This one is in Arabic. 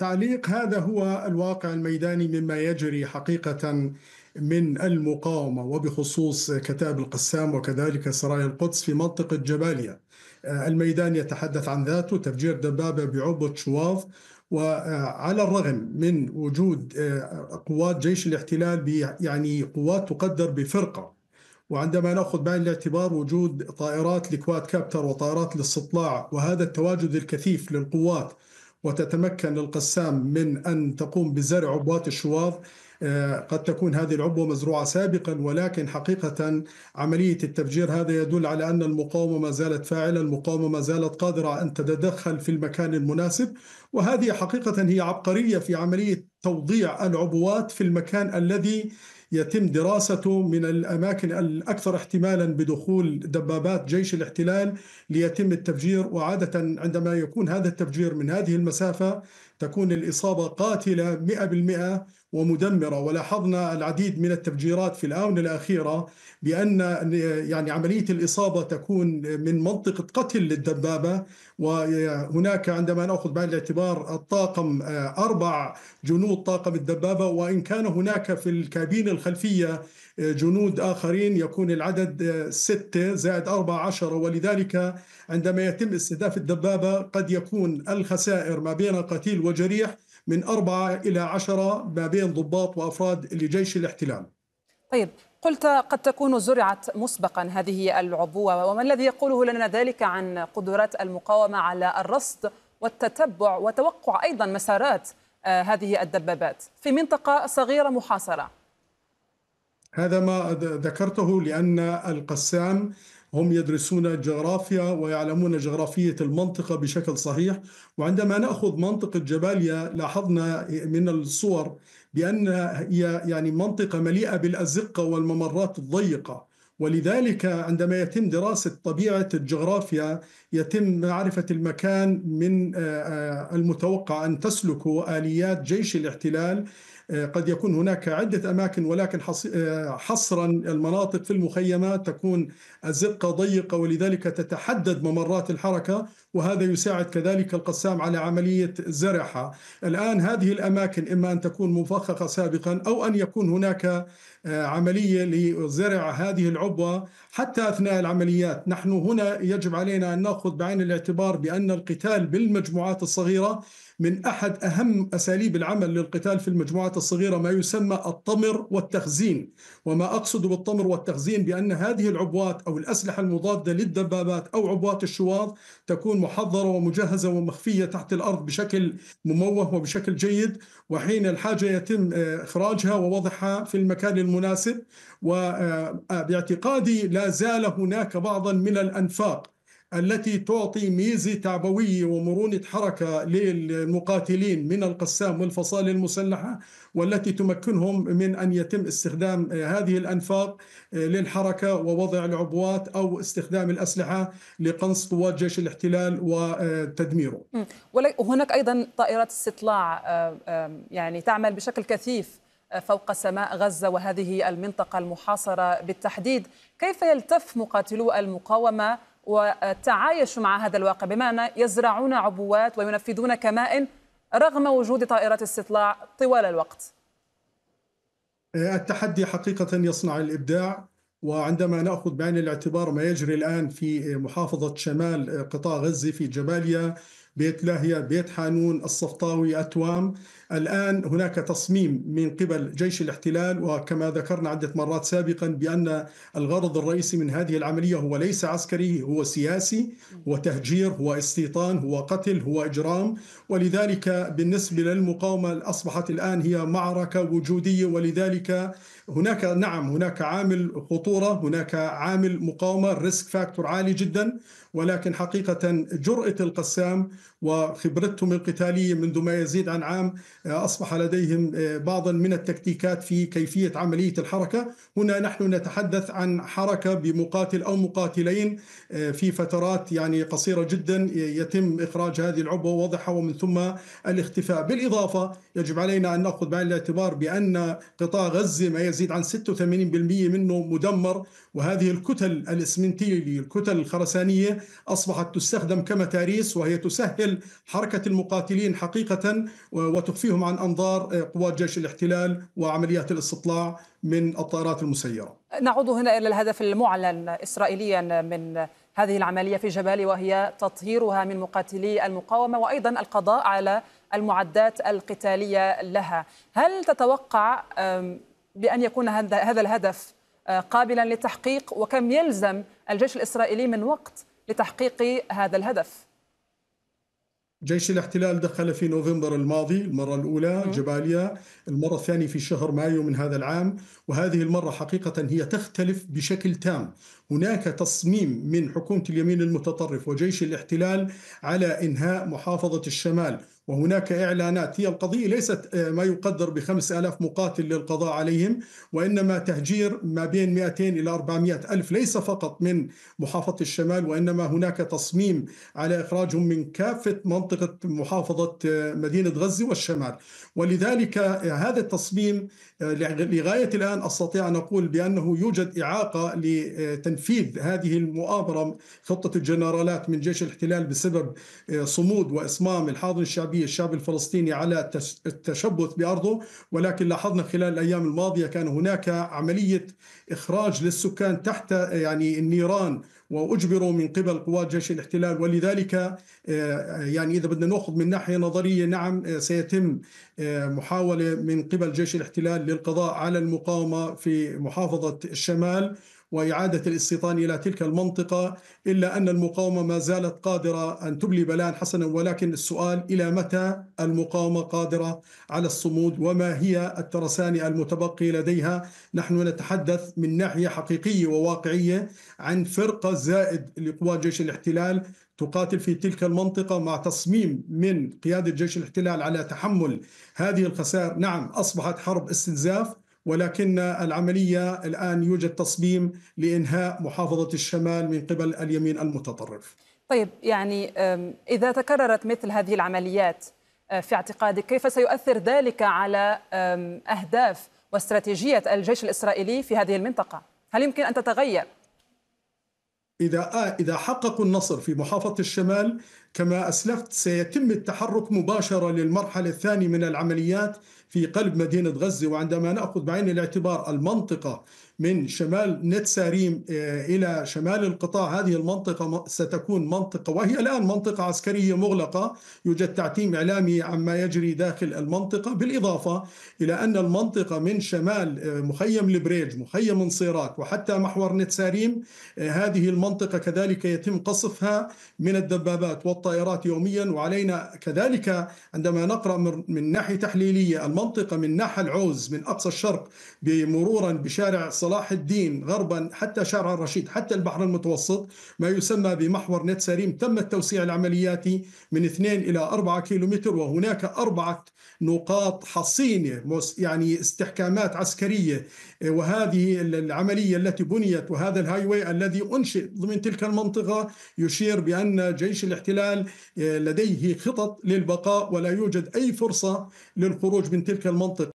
تعليق هذا هو الواقع الميداني مما يجري حقيقة من المقاومة وبخصوص كتاب القسام وكذلك سرايا القدس في منطقة جباليا آه، الميدان يتحدث عن ذاته تفجير دبابة بعبد شواظ وعلى الرغم من وجود آه، قوات جيش الاحتلال يعني قوات تقدر بفرقة وعندما ناخذ بعين الاعتبار وجود طائرات لكواد كابتر وطائرات الاستطلاع وهذا التواجد الكثيف للقوات وتتمكن القسام من أن تقوم بزرع عبوات الشواظ آه، قد تكون هذه العبوة مزروعة سابقا ولكن حقيقة عملية التفجير هذا يدل على أن المقاومة ما زالت فاعلة المقاومة ما زالت قادرة أن تتدخل في المكان المناسب وهذه حقيقة هي عبقرية في عملية توضيع العبوات في المكان الذي يتم دراسته من الاماكن الاكثر احتمالا بدخول دبابات جيش الاحتلال ليتم التفجير وعاده عندما يكون هذا التفجير من هذه المسافه تكون الإصابة قاتلة 100% ومدمرة ولاحظنا العديد من التفجيرات في الآونة الأخيرة بأن يعني عملية الإصابة تكون من منطقة قتل للدبابة وهناك عندما نأخذ بعين الاعتبار الطاقم آه، أربع جنود طاقم الدبابة وإن كان هناك في الكابين الخلفية آه، جنود آخرين يكون العدد آه، ستة زائد أربعة عشر ولذلك عندما يتم استهداف الدبابة قد يكون الخسائر ما بين قتيل وجريح من أربعة إلى عشرة ما بين ضباط وأفراد لجيش الاحتلال طيب قلت قد تكون زرعت مسبقا هذه العبوة وما الذي يقوله لنا ذلك عن قدرات المقاومة على الرصد والتتبع وتوقع أيضا مسارات آه، هذه الدبابات في منطقة صغيرة محاصرة هذا ما ذكرته لأن القسام هم يدرسون الجغرافيا ويعلمون جغرافية المنطقة بشكل صحيح وعندما نأخذ منطقة جباليا لاحظنا من الصور بأن هي يعني منطقة مليئة بالأزقة والممرات الضيقة ولذلك عندما يتم دراسة طبيعة الجغرافيا يتم معرفة المكان من آه، آه، المتوقع أن تسلك آليات جيش الاحتلال آه، قد يكون هناك عدة أماكن ولكن آه، حصرا المناطق في المخيمات تكون الزقة ضيقة ولذلك تتحدد ممرات الحركة وهذا يساعد كذلك القسام على عملية زرعها الآن هذه الأماكن إما أن تكون مفخخة سابقا أو أن يكون هناك آه، عملية لزرع هذه العبوة حتى أثناء العمليات نحن هنا يجب علينا أن نأخذ بعين الاعتبار بأن القتال بالمجموعات الصغيرة من أحد أهم أساليب العمل للقتال في المجموعات الصغيرة ما يسمى الطمر والتخزين وما أقصد بالطمر والتخزين بأن هذه العبوات أو الأسلحة المضادة للدبابات أو عبوات الشواظ تكون محضرة ومجهزة ومخفية تحت الأرض بشكل مموه وبشكل جيد وحين الحاجة يتم آه، إخراجها ووضعها في المكان المناسب وباعتقادي آه، آه، لا زال هناك بعضا من الأنفاق التي تعطي ميزة تعبوية ومرونة حركة للمقاتلين من القسام والفصائل المسلحة والتي تمكنهم من أن يتم استخدام آه، هذه الأنفاق للحركة ووضع العبوات أو استخدام الأسلحة لقنص قوات جيش الاحتلال وتدميره وهناك أيضا طائرات استطلاع يعني تعمل بشكل كثيف فوق سماء غزة وهذه المنطقة المحاصرة بالتحديد كيف يلتف مقاتلو المقاومة وتعايشوا مع هذا الواقع بما أن يزرعون عبوات وينفذون كمائن رغم وجود طائرات استطلاع طوال الوقت التحدي حقيقة يصنع الإبداع وعندما ناخذ بعين الاعتبار ما يجري الان في محافظه شمال قطاع غزه في جباليا بيت لاهيا بيت حانون الصفطاوي أتوام الآن هناك تصميم من قبل جيش الاحتلال وكما ذكرنا عدة مرات سابقا بأن الغرض الرئيسي من هذه العملية هو ليس عسكري هو سياسي هو تهجير هو استيطان هو قتل هو إجرام ولذلك بالنسبة للمقاومة أصبحت الآن هي معركة وجودية ولذلك هناك نعم هناك عامل خطورة هناك عامل مقاومة ريسك فاكتور عالي جدا ولكن حقيقة جرأة القسام وخبرتهم القتالية منذ ما يزيد عن عام آه، أصبح لديهم آه، بعضا من التكتيكات في كيفية عملية الحركة هنا نحن نتحدث عن حركة بمقاتل أو مقاتلين آه، في فترات يعني قصيرة جدا يتم إخراج هذه العبوة ووضعها ومن ثم الاختفاء بالإضافة يجب علينا أن نأخذ بعين الاعتبار بأن قطاع غزة ما يزيد عن 86% منه مدمر وهذه الكتل الإسمنتية الكتل الخرسانية أصبحت تستخدم كمتاريس وهي تسهل تسهل حركة المقاتلين حقيقة وتخفيهم عن أنظار آه، قوات جيش الاحتلال وعمليات الاستطلاع من الطائرات المسيرة نعود هنا إلى الهدف المعلن إسرائيليا من هذه العملية في جبالي وهي تطهيرها من مقاتلي المقاومة وأيضا القضاء على المعدات القتالية لها هل تتوقع بأن يكون هذا الهدف آه، قابلا للتحقيق وكم يلزم الجيش الإسرائيلي من وقت لتحقيق هذا الهدف؟ جيش الاحتلال دخل في نوفمبر الماضي المرة الأولى جباليا المرة الثانية في شهر مايو من هذا العام وهذه المرة حقيقة هي تختلف بشكل تام هناك تصميم من حكومة اليمين المتطرف وجيش الاحتلال على إنهاء محافظة الشمال وهناك إعلانات هي القضية ليست آه، ما يقدر بخمس ألاف مقاتل للقضاء عليهم وإنما تهجير ما بين 200 إلى 400 ألف ليس فقط من محافظة الشمال وإنما هناك تصميم على إخراجهم من كافة منطقة محافظة آه، مدينة غزة والشمال ولذلك آه، هذا التصميم لغاية الآن أستطيع أن أقول بأنه يوجد إعاقة لتنفيذ هذه المؤامرة خطة الجنرالات من جيش الاحتلال بسبب صمود وإصمام الحاضن الشعبي الشعبية الشعب الفلسطيني على التشبث بأرضه ولكن لاحظنا خلال الأيام الماضية كان هناك عملية إخراج للسكان تحت يعني النيران واجبروا من قبل قوات جيش الاحتلال ولذلك آه، يعني اذا بدنا ناخذ من ناحيه نظريه نعم آه، سيتم آه، محاوله من قبل جيش الاحتلال للقضاء على المقاومه في محافظه الشمال وإعادة الاستيطان إلى تلك المنطقة إلا أن المقاومة ما زالت قادرة أن تبلي بلاء حسنا ولكن السؤال إلى متى المقاومة قادرة على الصمود وما هي الترسانة المتبقية لديها نحن نتحدث من ناحية حقيقية وواقعية عن فرقة زائد لقوات جيش الاحتلال تقاتل في تلك المنطقة مع تصميم من قيادة جيش الاحتلال على تحمل هذه الخسائر نعم أصبحت حرب استنزاف ولكن العملية الآن يوجد تصميم لإنهاء محافظة الشمال من قبل اليمين المتطرف طيب يعني إذا تكررت مثل هذه العمليات آه، في اعتقادك كيف سيؤثر ذلك على أهداف واستراتيجية الجيش الإسرائيلي في هذه المنطقة؟ هل يمكن أن تتغير؟ إذا إذا حققوا النصر في محافظة الشمال كما أسلفت سيتم التحرك مباشرة للمرحلة الثانية من العمليات في قلب مدينة غزة وعندما نأخذ بعين الاعتبار المنطقة من شمال نت ساريم آه، إلى شمال القطاع هذه المنطقة ستكون منطقة وهي الآن منطقة عسكرية مغلقة يوجد تعتيم إعلامي عما يجري داخل المنطقة بالإضافة إلى أن المنطقة من شمال آه، مخيم البريج مخيم نصيرات وحتى محور نت ساريم آه، هذه المنطقة كذلك يتم قصفها من الدبابات والطائرات يوميا وعلينا كذلك عندما نقرأ من ناحية تحليلية المنطقة من ناحية العوز من أقصى الشرق بمرورا بشارع صلاح صلاح الدين غربا حتى شارع الرشيد حتى البحر المتوسط ما يسمى بمحور نت سريم تم التوسيع العملياتي من 2 إلى 4 كيلومتر وهناك أربعة نقاط حصينة يعني استحكامات عسكرية وهذه العملية التي بنيت وهذا الهايوي الذي أنشئ ضمن تلك المنطقة يشير بأن جيش الاحتلال آه، لديه خطط للبقاء ولا يوجد أي فرصة للخروج من تلك المنطقة